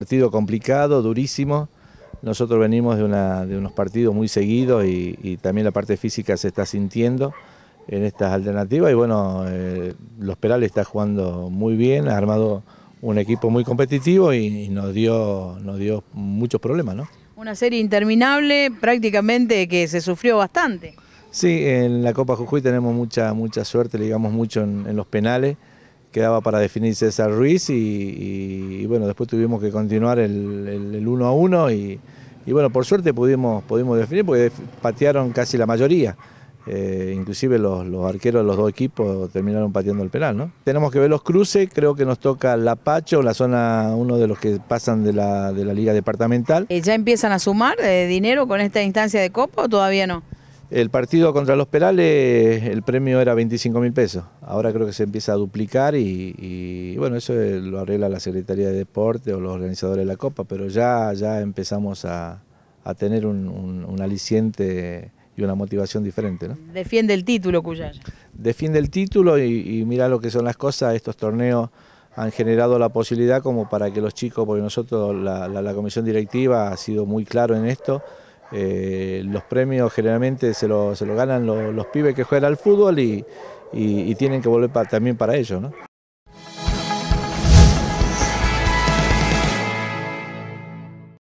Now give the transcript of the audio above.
Partido complicado, durísimo. Nosotros venimos de, unos partidos muy seguidos y, también la parte física se está sintiendo en estas alternativas. Y bueno, eh, Los Perales está jugando muy bien, ha armado un equipo muy competitivo y, nos, dio, muchos problemas. ¿no? Una serie interminable prácticamente que se sufrió bastante. Sí, en la Copa Jujuy tenemos mucha, mucha suerte, digamos mucho en, los penales. Quedaba para definir César Ruiz y bueno, después tuvimos que continuar el, el, uno a uno y, bueno, por suerte pudimos, pudimos definir porque patearon casi la mayoría. Eh, inclusive los, arqueros de los dos equipos terminaron pateando el penal, ¿no? Tenemos que ver los cruces, creo que nos toca La Pacho, la zona, uno de los que pasan de la, de la liga departamental. Eh, ¿Ya empiezan a sumar eh, dinero con esta instancia de copa o todavía no? El partido contra los Perales, el premio era 25 mil pesos. Ahora creo que se empieza a duplicar y, bueno, eso eh, lo arregla la Secretaría de Deporte o los organizadores de la Copa, pero ya, ya empezamos a, tener un, aliciente y una motivación diferente. ¿no? Defiende el título, Cuyar. Defiende el título y, mira lo que son las cosas, estos torneos han generado la posibilidad como para que los chicos, porque nosotros, la, la comisión directiva ha sido muy claro en esto, eh, los premios generalmente se los se lo ganan los, pibes que juegan al fútbol y, y, tienen que volver también para ellos. ¿no?